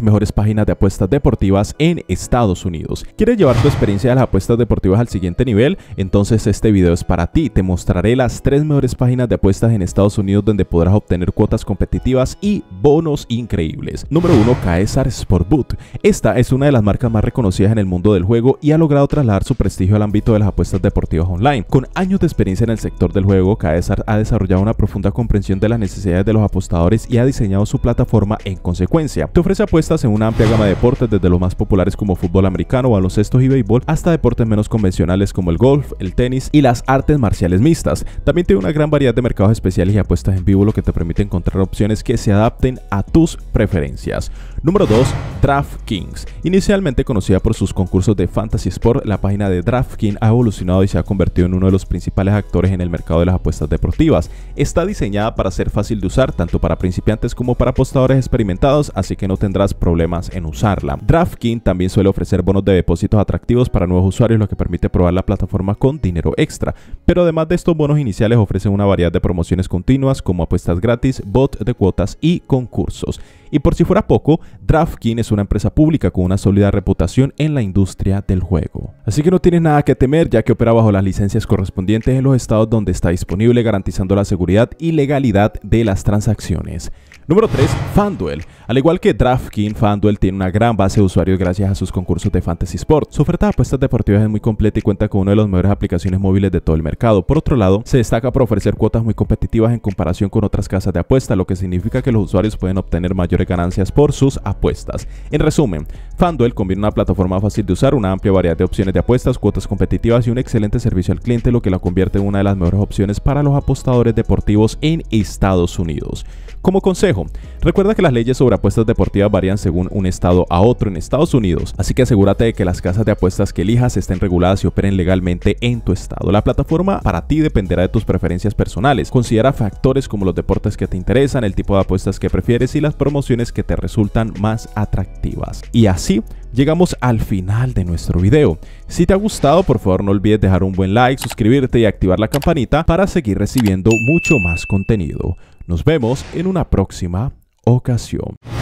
mejores páginas de apuestas deportivas en Estados Unidos. ¿Quieres llevar tu experiencia de las apuestas deportivas al siguiente nivel? Entonces este video es para ti. Te mostraré las tres mejores páginas de apuestas en Estados Unidos donde podrás obtener cuotas competitivas y bonos increíbles. Número 1. Caesar SPORTBOOT Esta es una de las marcas más reconocidas en el mundo del juego y ha logrado trasladar su prestigio al ámbito de las apuestas deportivas online. Con años de experiencia en el sector del juego, Caesar ha desarrollado una profunda comprensión de las necesidades de los apostadores y ha diseñado su plataforma en consecuencia. Te ofrece apuestas en una amplia gama de deportes, desde los más populares como fútbol americano, baloncesto y béisbol, hasta deportes menos convencionales como el golf, el tenis y las artes marciales mixtas. También tiene una gran variedad de mercados especiales y apuestas en vivo, lo que te permite encontrar opciones que se adapten a tus preferencias. Número 2. DraftKings. Inicialmente conocida por sus concursos de Fantasy Sport, la página de DraftKings ha evolucionado y se ha convertido en uno de los principales actores en el mercado de las apuestas deportivas. Está diseñada para ser fácil de usar tanto para principiantes como para apostadores experimentados, así que no tendrás problemas en usarla. DraftKings también suele ofrecer bonos de depósitos atractivos para nuevos usuarios, lo que permite probar la plataforma con dinero extra. Pero además de estos bonos iniciales ofrecen una variedad de promociones continuas como apuestas gratis, bot de cuotas y concursos. Y por si fuera poco, DraftKings es una empresa pública con una sólida reputación en la industria del juego. Así que no tienes nada que temer ya que opera bajo las licencias correspondientes en los estados donde está disponible garantizando la seguridad y legalidad de las transacciones. Número 3. FanDuel. Al igual que DraftKings, FanDuel tiene una gran base de usuarios gracias a sus concursos de Fantasy Sport. Su oferta de apuestas deportivas es muy completa y cuenta con una de las mejores aplicaciones móviles de todo el mercado. Por otro lado, se destaca por ofrecer cuotas muy competitivas en comparación con otras casas de apuesta, lo que significa que los usuarios pueden obtener mayores ganancias por sus apuestas. En resumen, FanDuel combina una plataforma fácil de usar, una amplia variedad de opciones de apuestas, cuotas competitivas y un excelente servicio al cliente, lo que la convierte en una de las mejores opciones para los apostadores deportivos en Estados Unidos. Como consejo, recuerda que las leyes sobre apuestas deportivas varían según un estado a otro en Estados Unidos, así que asegúrate de que las casas de apuestas que elijas estén reguladas y operen legalmente en tu estado. La plataforma para ti dependerá de tus preferencias personales. Considera factores como los deportes que te interesan, el tipo de apuestas que prefieres y las promociones que te resultan más atractivas. Y así, llegamos al final de nuestro video. Si te ha gustado, por favor no olvides dejar un buen like, suscribirte y activar la campanita para seguir recibiendo mucho más contenido. Nos vemos en una próxima ocasión.